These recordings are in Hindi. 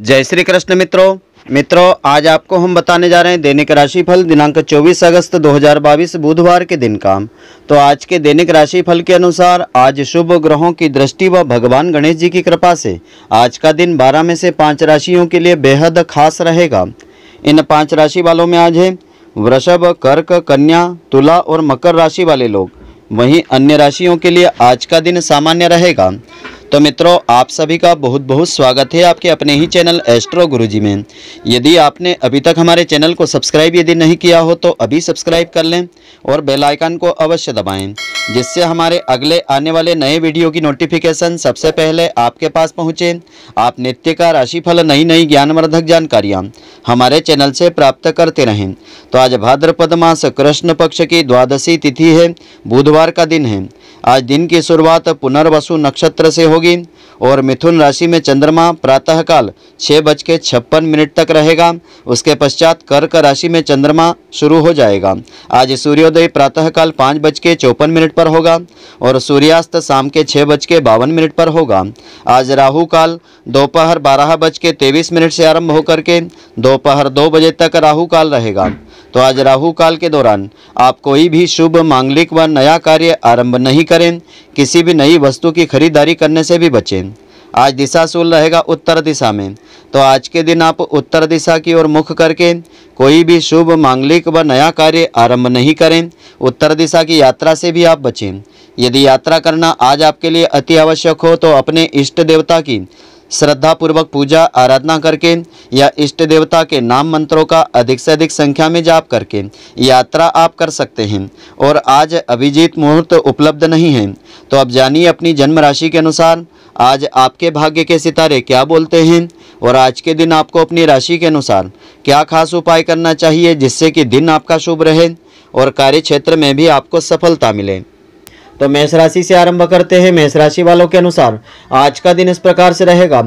जय श्री कृष्ण मित्रों मित्रों आज आपको हम बताने जा रहे हैं दैनिक राशिफल दिनांक 24 अगस्त 2022 बुधवार के दिन का तो आज के दैनिक राशिफल के अनुसार आज शुभ ग्रहों की दृष्टि व भगवान गणेश जी की कृपा से आज का दिन 12 में से पांच राशियों के लिए बेहद खास रहेगा इन पांच राशि वालों में आज है वृषभ कर्क कन्या तुला और मकर राशि वाले लोग वहीं अन्य राशियों के लिए आज का दिन सामान्य रहेगा तो मित्रों आप सभी का बहुत बहुत स्वागत है आपके अपने ही चैनल एस्ट्रो गुरुजी में यदि आपने अभी तक हमारे चैनल को सब्सक्राइब यदि नहीं किया हो तो अभी सब्सक्राइब कर लें और बेल आइकन को अवश्य दबाएं जिससे हमारे अगले आने वाले नए वीडियो की नोटिफिकेशन सबसे पहले आपके पास पहुँचे आप नित्य का राशिफल नई नई ज्ञानवर्धक जानकारियाँ हमारे चैनल से प्राप्त करते रहें तो आज भाद्रपद मास कृष्ण पक्ष की द्वादशी तिथि है बुधवार का दिन है आज दिन की शुरुआत पुनर्वसु नक्षत्र से होगी और मिथुन राशि में चंद्रमा प्रातःकाल छः बज के छप्पन मिनट तक रहेगा उसके पश्चात कर्क राशि में चंद्रमा शुरू हो जाएगा आज सूर्योदय प्रातःकाल पाँच बज के चौपन मिनट पर होगा और सूर्यास्त शाम के छः बज के बावन मिनट पर होगा आज राहु काल दोपहर बारह बज के तेईस मिनट से आरंभ होकर के दोपहर दो बजे तक राहु काल रहेगा तो आज राहु काल के दौरान आप कोई भी शुभ मांगलिक व नया कार्य आरंभ नहीं करें किसी भी नई वस्तु की खरीदारी करने से भी बचें आज दिशा शूल रहेगा उत्तर दिशा में तो आज के दिन आप उत्तर दिशा की ओर मुख करके कोई भी शुभ मांगलिक व नया कार्य आरंभ नहीं करें उत्तर दिशा की यात्रा से भी आप बचें यदि यात्रा करना आज आपके लिए अति आवश्यक हो तो अपने इष्ट देवता की श्रद्धापूर्वक पूजा आराधना करके या इष्ट देवता के नाम मंत्रों का अधिक से अधिक संख्या में जाप करके यात्रा आप कर सकते हैं और आज अभिजीत मुहूर्त उपलब्ध नहीं है तो आप जानिए अपनी जन्म राशि के अनुसार आज आपके भाग्य के सितारे क्या बोलते हैं और आज के दिन आपको अपनी राशि के अनुसार क्या खास उपाय करना चाहिए जिससे कि दिन आपका शुभ रहे और कार्य क्षेत्र में भी आपको सफलता मिले तो मेष राशि से आरंभ करते हैं मेष राशि वालों के अनुसार आज का दिन इस प्रकार से रहेगा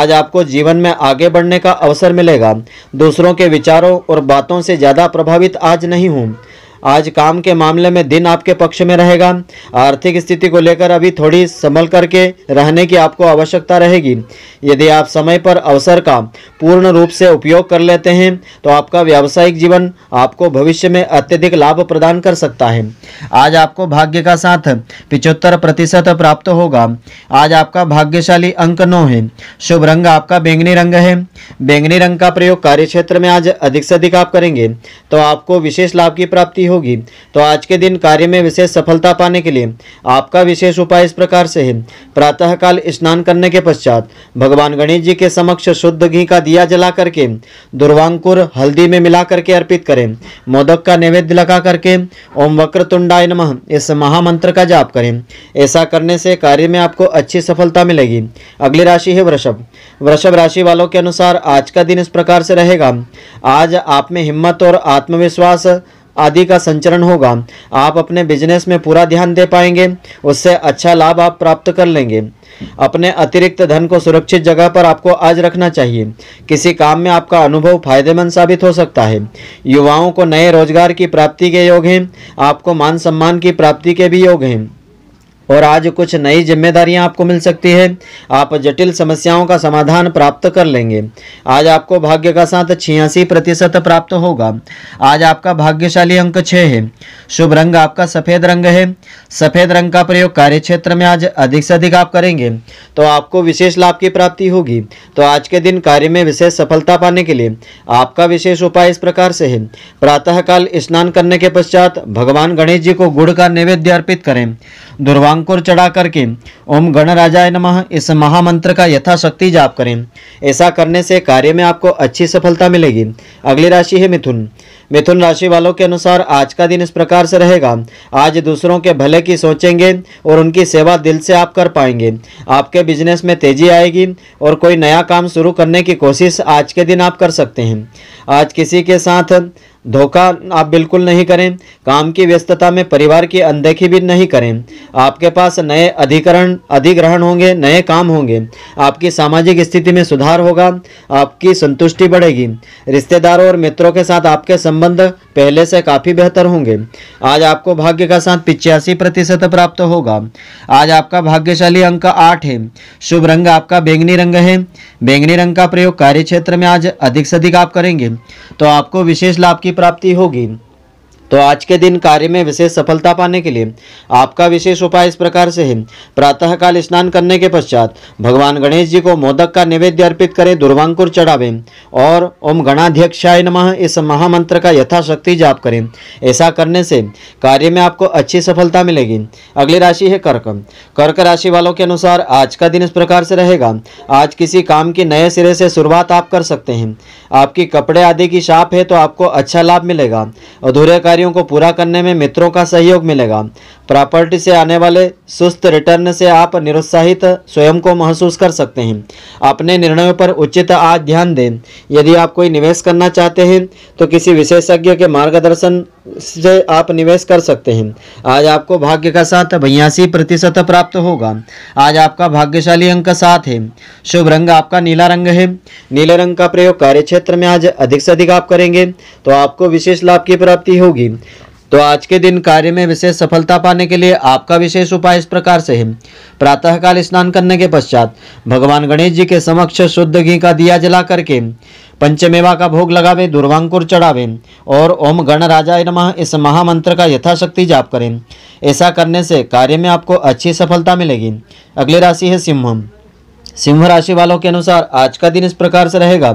आज आपको जीवन में आगे बढ़ने का अवसर मिलेगा दूसरों के विचारों और बातों से ज़्यादा प्रभावित आज नहीं हूँ आज काम के मामले में दिन आपके पक्ष में रहेगा आर्थिक स्थिति को लेकर अभी थोड़ी संभल करके रहने की आपको आवश्यकता रहेगी यदि आप समय पर अवसर का पूर्ण रूप से उपयोग कर लेते हैं तो आपका व्यावसायिक जीवन आपको भविष्य में अत्यधिक लाभ प्रदान कर सकता है आज आपको भाग्य का साथ पिचहत्तर प्रतिशत प्राप्त होगा आज आपका भाग्यशाली अंक नौ है शुभ रंग आपका बैंगनी रंग है बैंगनी रंग का प्रयोग कार्य में आज अधिक से अधिक आप करेंगे तो आपको विशेष लाभ की प्राप्ति होगी तो आज के दिन कार्य में विशेष सफलता पाने के लिए आपका विशेष उपाय इस प्रकार से है प्रातःकाल स्नान करने के पश्चात भगवान गणेश जी के समक्ष शुद्ध घी का दिया जला करके दुर्वांकुर हल्दी में मिला करके अर्पित करें मोदक का नैवेद्य लगा करके ओम वक्र तुंडाय नम इस महामंत्र का जाप करें ऐसा करने से कार्य में आपको अच्छी सफलता मिलेगी अगली राशि है वृषभ वृषभ राशि वालों के अनुसार आज का दिन इस प्रकार से रहेगा आज आप में हिम्मत और आत्मविश्वास आदि का संचरण होगा आप अपने बिजनेस में पूरा ध्यान दे पाएंगे उससे अच्छा लाभ आप प्राप्त कर लेंगे अपने अतिरिक्त धन को सुरक्षित जगह पर आपको आज रखना चाहिए किसी काम में आपका अनुभव फायदेमंद साबित हो सकता है युवाओं को नए रोजगार की प्राप्ति के योग हैं आपको मान सम्मान की प्राप्ति के भी योग हैं और आज कुछ नई जिम्मेदारियां आपको मिल सकती है आप जटिल समस्याओं का समाधान प्राप्त कर लेंगे आज आपको भाग्य का साथ छियासी प्रतिशत प्राप्त होगा आज आपका भाग्यशाली अंक छः है शुभ रंग आपका सफ़ेद रंग है सफ़ेद रंग का प्रयोग कार्य क्षेत्र में आज अधिक से अधिक आप करेंगे तो आपको विशेष लाभ की प्राप्ति होगी तो आज के दिन कार्य में विशेष सफलता पाने के लिए आपका विशेष उपाय इस प्रकार से है प्रातःकाल स्नान करने के पश्चात भगवान गणेश जी को गुड़ का नैवेद्य अर्पित करें दुर्वा बांकोर चढ़ा करके ओम गणराजाय नमः इस महामंत्र का यथाशक्ति जाप करें ऐसा करने से कार्य में आपको अच्छी सफलता मिलेगी अगली राशि है मिथुन मिथुन राशि वालों के अनुसार आज का दिन इस प्रकार से रहेगा आज दूसरों के भले की सोचेंगे और उनकी सेवा दिल से आप कर पाएंगे आपके बिजनेस में तेजी आएगी और कोई नया काम शुरू करने की कोशिश आज के दिन आप कर सकते हैं आज किसी के साथ धोखा आप बिल्कुल नहीं करें काम की व्यस्तता में परिवार की अनदेखी भी नहीं करें आपके पास नए अधिकरण अधिग्रहण होंगे नए काम होंगे आपकी सामाजिक स्थिति में सुधार होगा आपकी संतुष्टि बढ़ेगी रिश्तेदारों और मित्रों के साथ आपके संबंध पहले से काफ़ी बेहतर होंगे आज आपको भाग्य का साथ पिचासी प्रतिशत प्राप्त होगा आज आपका भाग्यशाली अंक आठ है शुभ रंग आपका बैंगनी रंग है बैंगनी रंग का प्रयोग कार्य क्षेत्र में आज अधिक से अधिक आप करेंगे तो आपको विशेष लाभ की प्राप्ति होगी तो आज के दिन कार्य में विशेष सफलता पाने के लिए आपका विशेष उपाय इस प्रकार से है प्रातःकाल स्नान करने के पश्चात भगवान गणेश जी को मोदक का निवेद्य अर्पित करें दुर्वांकुर चढ़ावे और ओम गणाध्यक्षाय नमः इस महामंत्र का यथाशक्ति जाप करें ऐसा करने से कार्य में आपको अच्छी सफलता मिलेगी अगली राशि है कर्क कर्क राशि वालों के अनुसार आज का दिन इस प्रकार से रहेगा आज किसी काम की नए सिरे से शुरुआत आप कर सकते हैं आपकी कपड़े आदि की शाप है तो आपको अच्छा लाभ मिलेगा अधूरे कार्य कार्यों को पूरा करने में मित्रों का सहयोग मिलेगा प्रॉपर्टी से आने वाले सुस्त रिटर्न से आप निरुत्साहित स्वयं को महसूस कर सकते हैं अपने निर्णयों पर उचित आज ध्यान दें यदि आप कोई निवेश करना चाहते हैं तो किसी विशेषज्ञ के मार्गदर्शन से आप निवेश कर सकते हैं आज आपको भाग्य का साथ बयासी प्रतिशत प्राप्त होगा आज आपका भाग्यशाली अंक सात है शुभ रंग आपका नीला रंग है नीले रंग का प्रयोग कार्य क्षेत्र में आज अधिक से अधिक आप करेंगे तो आपको विशेष लाभ की प्राप्ति होगी तो आज के दिन कार्य में विशेष सफलता पाने के लिए आपका विशेष उपाय इस प्रकार से है प्रातःकाल स्नान करने के पश्चात भगवान गणेश जी के समक्ष शुद्ध घी का दिया जला करके पंचमेवा का भोग लगावे दुर्वांकुर चढ़ावे और ओम राजा नमः इस महामंत्र का यथाशक्ति जाप करें ऐसा करने से कार्य में आपको अच्छी सफलता मिलेगी अगली राशि है सिंहम सिंह राशि वालों के अनुसार आज का दिन इस प्रकार से रहेगा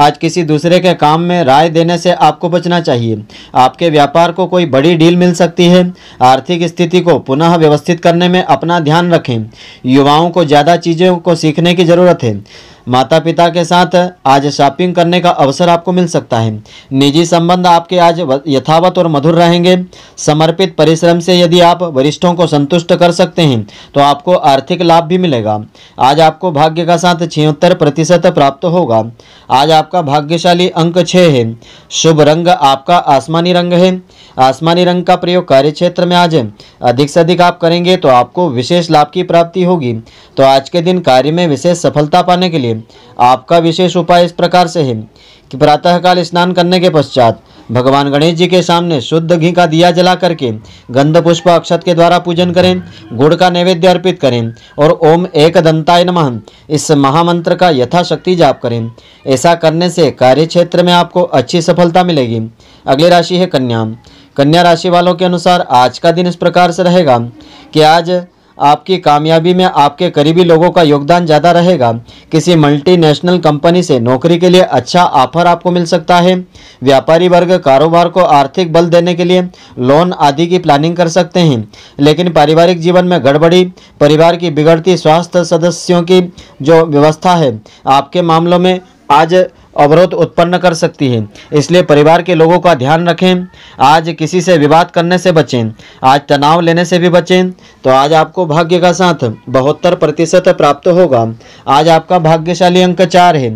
आज किसी दूसरे के काम में राय देने से आपको बचना चाहिए आपके व्यापार को कोई बड़ी डील मिल सकती है आर्थिक स्थिति को पुनः व्यवस्थित करने में अपना ध्यान रखें युवाओं को ज़्यादा चीज़ों को सीखने की ज़रूरत है माता पिता के साथ आज शॉपिंग करने का अवसर आपको मिल सकता है निजी संबंध आपके आज यथावत और मधुर रहेंगे समर्पित परिश्रम से यदि आप वरिष्ठों को संतुष्ट कर सकते हैं तो आपको आर्थिक लाभ भी मिलेगा आज आपको भाग्य का साथ छिहत्तर प्रतिशत प्राप्त होगा आज आपका भाग्यशाली अंक छः है शुभ रंग आपका आसमानी रंग है आसमानी रंग का प्रयोग कार्य क्षेत्र में आज अधिक से अधिक आप करेंगे तो आपको विशेष लाभ की प्राप्ति होगी तो आज के दिन कार्य में विशेष सफलता पाने के लिए आपका विशेष उपाय इस प्रकार से है कि प्रातःकाल स्नान करने के पश्चात भगवान गणेश जी के सामने शुद्ध घी का दिया जला करके गंध पुष्प अक्षत के द्वारा पूजन करें गुड़ का नैवेद्य अर्पित करें और ओम एक दंताय नमः इस महामंत्र का यथाशक्ति जाप करें ऐसा करने से कार्य क्षेत्र में आपको अच्छी सफलता मिलेगी अगली राशि है कन्या कन्या राशि वालों के अनुसार आज का दिन इस प्रकार से रहेगा कि आज आपकी कामयाबी में आपके करीबी लोगों का योगदान ज़्यादा रहेगा किसी मल्टीनेशनल कंपनी से नौकरी के लिए अच्छा ऑफर आपको मिल सकता है व्यापारी वर्ग कारोबार को आर्थिक बल देने के लिए लोन आदि की प्लानिंग कर सकते हैं लेकिन पारिवारिक जीवन में गड़बड़ी परिवार की बिगड़ती स्वास्थ्य सदस्यों की जो व्यवस्था है आपके मामलों में आज अवरोध उत्पन्न कर सकती है इसलिए परिवार के लोगों का ध्यान रखें आज किसी से विवाद करने से बचें आज तनाव लेने से भी बचें तो आज आपको भाग्य का साथ बहत्तर प्रतिशत प्राप्त होगा आज आपका भाग्यशाली अंक चार है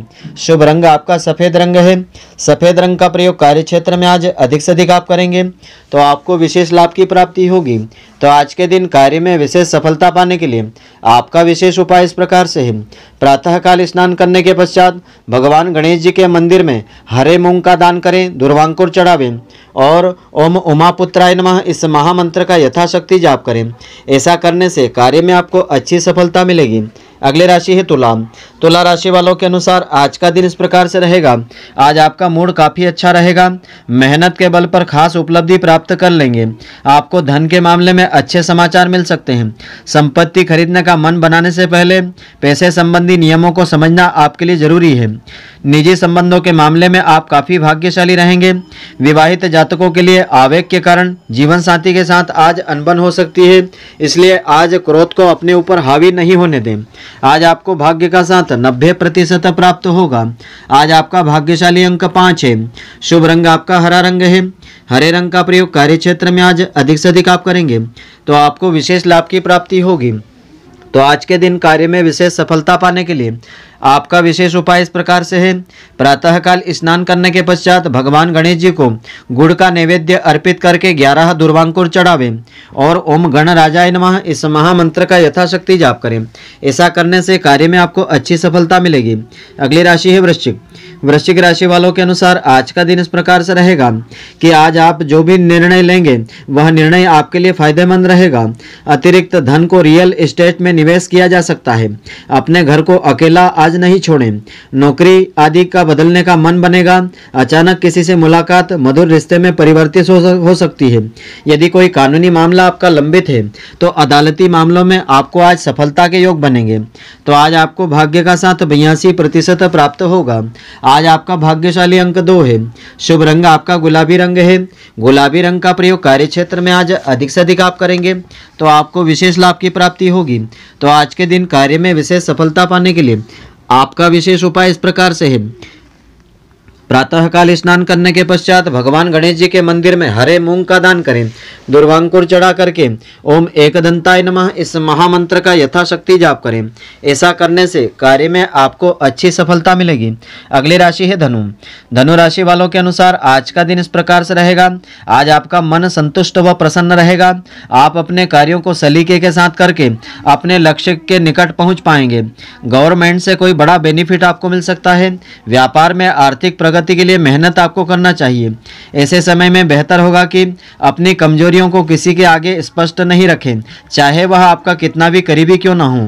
शुभ रंग आपका सफ़ेद रंग है सफ़ेद रंग का प्रयोग कार्य क्षेत्र में आज अधिक से अधिक आप करेंगे तो आपको विशेष लाभ की प्राप्ति होगी तो आज के दिन कार्य में विशेष सफलता पाने के लिए आपका विशेष उपाय इस प्रकार से है प्रातःकाल स्नान करने के पश्चात भगवान गणेश जी के मंदिर में हरे मूंग का दान करें दुर्वांकुर चढ़ावें और ओम उमापुत्राय नमः इस महामंत्र का यथाशक्ति जाप करें ऐसा करने से कार्य में आपको अच्छी सफलता मिलेगी अगले राशि है तुला तुला राशि वालों के अनुसार आज का दिन इस प्रकार से रहेगा आज आपका मूड काफ़ी अच्छा रहेगा मेहनत के बल पर खास उपलब्धि प्राप्त कर लेंगे आपको धन के मामले में अच्छे समाचार मिल सकते हैं संपत्ति खरीदने का मन बनाने से पहले पैसे संबंधी नियमों को समझना आपके लिए ज़रूरी है निजी संबंधों के मामले में आप काफ़ी भाग्यशाली रहेंगे विवाहित जातकों के लिए आवेग के कारण जीवन साथी के साथ आज अनबन हो सकती है इसलिए आज क्रोध को अपने ऊपर हावी नहीं होने दें आज आपको भाग्य का साथ नब्बे प्रतिशत प्राप्त होगा आज आपका भाग्यशाली अंक पाँच है शुभ रंग आपका हरा रंग है हरे रंग का प्रयोग कार्य क्षेत्र में आज अधिक से अधिक आप करेंगे तो आपको विशेष लाभ की प्राप्ति होगी तो आज के दिन कार्य में विशेष सफलता पाने के लिए आपका विशेष उपाय इस प्रकार से है प्रातःकाल स्नान करने के पश्चात भगवान गणेश जी को गुड़ का नैवेद्य अर्पित करके ग्यारह दुर्वांकुर चढ़ावे और ओम गण राजाय नमः इस महामंत्र का यथाशक्ति जाप करें ऐसा करने से कार्य में आपको अच्छी सफलता मिलेगी अगली राशि है वृश्चिक वृश्चिक राशि वालों के अनुसार आज का दिन इस प्रकार से रहेगा कि आज आप जो भी निर्णय लेंगे वह निर्णय आपके लिए फायदेमंद रहेगा अतिरिक्त धन को रियल इस्टेट में निवेश किया जा सकता है अपने घर को अकेला आज राज नहीं छोड़े नौकरी आदि का बदलने का मन बनेगा अचानक किसी से मुलाकात मधुर रिश्ते में परिवर्तित हो सकती है यदि कोई कानूनी मामला आपका लंबित है तो अदालती मामलों में आपको आज सफलता के योग बनेंगे तो आज आपको भाग्य का साथ बयासी प्रतिशत प्राप्त होगा आज आपका भाग्यशाली अंक दो है शुभ रंग आपका गुलाबी रंग है गुलाबी रंग का प्रयोग कार्य क्षेत्र में आज अधिक से अधिक आप करेंगे तो आपको विशेष लाभ की प्राप्ति होगी तो आज के दिन कार्य में विशेष सफलता पाने के लिए आपका विशेष उपाय इस प्रकार से है प्रातःकाल स्नान करने के पश्चात भगवान गणेश जी के मंदिर में हरे मूंग का दान करें दुर्वांकुर चढ़ा करके ओम दंताय नम इस महामंत्र का यथाशक्ति जाप करें ऐसा करने से कार्य में आपको अच्छी सफलता मिलेगी अगली राशि है धनु धनु राशि वालों के अनुसार आज का दिन इस प्रकार से रहेगा आज आपका मन संतुष्ट व प्रसन्न रहेगा आप अपने कार्यों को सलीके के साथ करके अपने लक्ष्य के निकट पहुँच पाएंगे गवर्नमेंट से कोई बड़ा बेनिफिट आपको मिल सकता है व्यापार में आर्थिक प्रगति प्रगति के लिए मेहनत आपको करना चाहिए ऐसे समय में बेहतर होगा कि अपनी कमजोरियों को किसी के आगे स्पष्ट नहीं रखें चाहे वह आपका कितना भी करीबी क्यों ना हो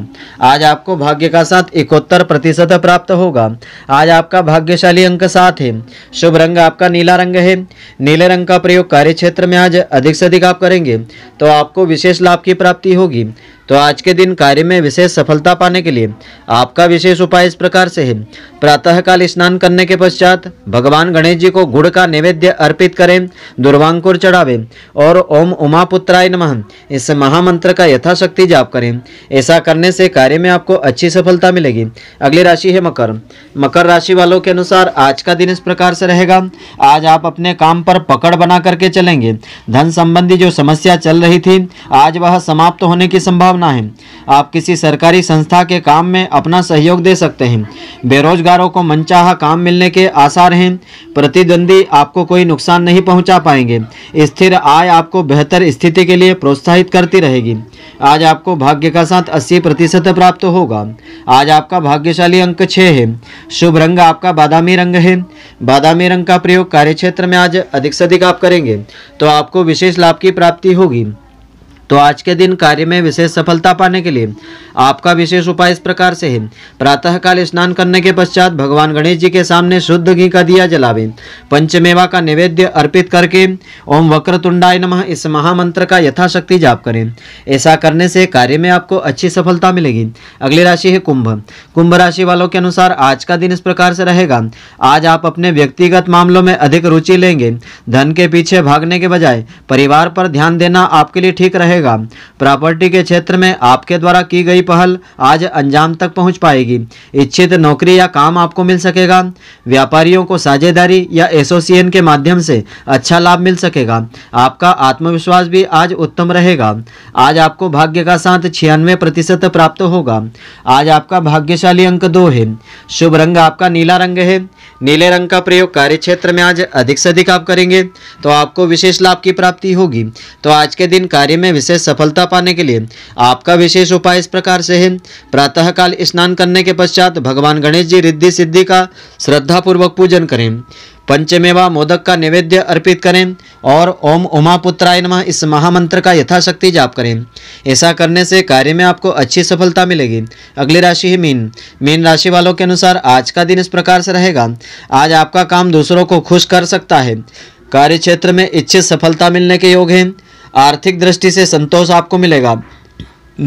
आज आपको भाग्य का साथ इकहत्तर प्रतिशत प्राप्त होगा आज आपका भाग्यशाली अंक सात है शुभ रंग आपका नीला रंग है नीले रंग का प्रयोग कार्य में आज अधिक से अधिक आप करेंगे तो आपको विशेष लाभ की प्राप्ति होगी तो आज के दिन कार्य में विशेष सफलता पाने के लिए आपका विशेष उपाय इस प्रकार से है प्रातःकाल स्नान करने के पश्चात भगवान गणेश जी को गुड़ का नैवेद्य अर्पित करें दुर्वांकुर चढ़ावे और ओम उमापुत्राय नमः इस महामंत्र का यथाशक्ति जाप करें ऐसा करने से कार्य में आपको अच्छी सफलता मिलेगी अगली राशि है मकर मकर राशि वालों के अनुसार आज का दिन इस प्रकार से रहेगा आज आप अपने काम पर पकड़ बना करके चलेंगे धन संबंधी जो समस्या चल रही थी आज वह समाप्त होने की संभावना संभावना है आप किसी सरकारी संस्था के काम में अपना सहयोग दे सकते हैं बेरोजगारों को मनचाहा काम मिलने के आसार हैं प्रतिद्वंदी आपको कोई नुकसान नहीं पहुंचा पाएंगे स्थिर आय आपको बेहतर स्थिति के लिए प्रोत्साहित करती रहेगी आज आपको भाग्य का साथ अस्सी प्रतिशत प्राप्त होगा आज आपका भाग्यशाली अंक छः है शुभ रंग आपका बादामी रंग है बादामी रंग का प्रयोग कार्यक्षेत्र में आज अधिक से अधिक आप करेंगे तो आपको विशेष लाभ की प्राप्ति होगी तो आज के दिन कार्य में विशेष सफलता पाने के लिए आपका विशेष उपाय इस प्रकार से है प्रातःकाल स्नान करने के पश्चात भगवान गणेश जी के सामने शुद्ध घी का दिया जलावे पंचमेवा का निवेद्य अर्पित करके ओम वक्र तुंडाय नम इस महामंत्र का यथाशक्ति जाप करें ऐसा करने से कार्य में आपको अच्छी सफलता मिलेगी अगली राशि है कुंभ कुंभ राशि वालों के अनुसार आज का दिन इस प्रकार से रहेगा आज आप अपने व्यक्तिगत मामलों में अधिक रुचि लेंगे धन के पीछे भागने के बजाय परिवार पर ध्यान देना आपके लिए ठीक रहेगा रहेगा प्रॉपर्टी के क्षेत्र में आपके द्वारा की गई पहल आज अंजाम तक पहुंच पाएगी इच्छित नौकरी या काम आपको मिल सकेगा व्यापारियों को साझेदारी या एसोसिएशन के माध्यम से अच्छा लाभ मिल सकेगा आपका आत्मविश्वास भी आज उत्तम रहेगा आज आपको भाग्य का साथ छियानवे प्रतिशत प्राप्त होगा आज आपका भाग्यशाली अंक दो है शुभ रंग आपका नीला रंग है नीले रंग का प्रयोग कार्य क्षेत्र में आज अधिक से अधिक आप करेंगे तो आपको विशेष लाभ की प्राप्ति होगी तो आज के दिन कार्य में विशेष सफलता पाने के लिए आपका विशेष उपाय इस प्रकार से है प्रातःकाल स्नान करने के पश्चात भगवान गणेश जी रिद्धि सिद्धि का श्रद्धापूर्वक पूजन करें पंचमेवा मोदक का नैवेद्य अर्पित करें और ओम उमापुत्राय नमः इस महामंत्र का यथाशक्ति जाप करें ऐसा करने से कार्य में आपको अच्छी सफलता मिलेगी अगली राशि है मीन मीन राशि वालों के अनुसार आज का दिन इस प्रकार से रहेगा आज आपका काम दूसरों को खुश कर सकता है कार्य क्षेत्र में इच्छित सफलता मिलने के योग हैं आर्थिक दृष्टि से संतोष आपको मिलेगा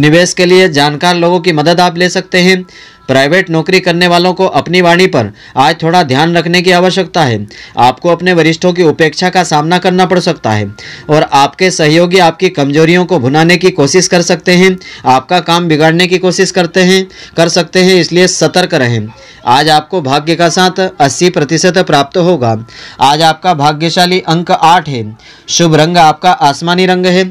निवेश के लिए जानकार लोगों की मदद आप ले सकते हैं प्राइवेट नौकरी करने वालों को अपनी वाणी पर आज थोड़ा ध्यान रखने की आवश्यकता है आपको अपने वरिष्ठों की उपेक्षा का सामना करना पड़ सकता है और आपके सहयोगी आपकी कमजोरियों को भुनाने की कोशिश कर सकते हैं आपका काम बिगाड़ने की कोशिश करते हैं कर सकते हैं इसलिए सतर्क रहें आज आपको भाग्य का साथ अस्सी प्रतिशत प्राप्त होगा आज आपका भाग्यशाली अंक आठ है शुभ रंग आपका आसमानी रंग है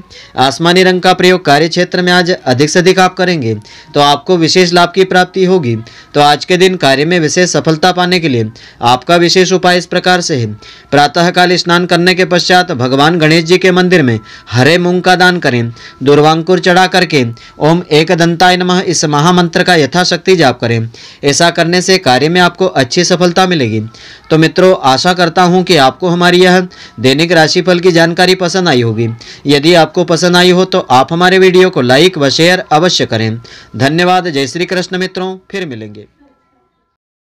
आसमानी रंग का प्रयोग कार्य क्षेत्र में आज अधिक से अधिक आप करेंगे तो आपको विशेष लाभ की प्राप्ति होगी होगी तो आज के दिन कार्य में विशेष सफलता पाने के लिए आपका विशेष उपाय इस प्रकार से है प्रातःकाल स्नान करने के पश्चात भगवान गणेश जी के मंदिर में हरे मूंग का दान करें दुर्वांकुर चढ़ा करके ओम एक दंताय नम इस महामंत्र का यथाशक्ति जाप करें ऐसा करने से कार्य में आपको अच्छी सफलता मिलेगी तो मित्रों आशा करता हूँ कि आपको हमारी यह दैनिक राशिफल की जानकारी पसंद आई होगी यदि आपको पसंद आई हो तो आप हमारे वीडियो को लाइक व शेयर अवश्य करें धन्यवाद जय श्री कृष्ण मित्रों फिर फिर मिलेंगे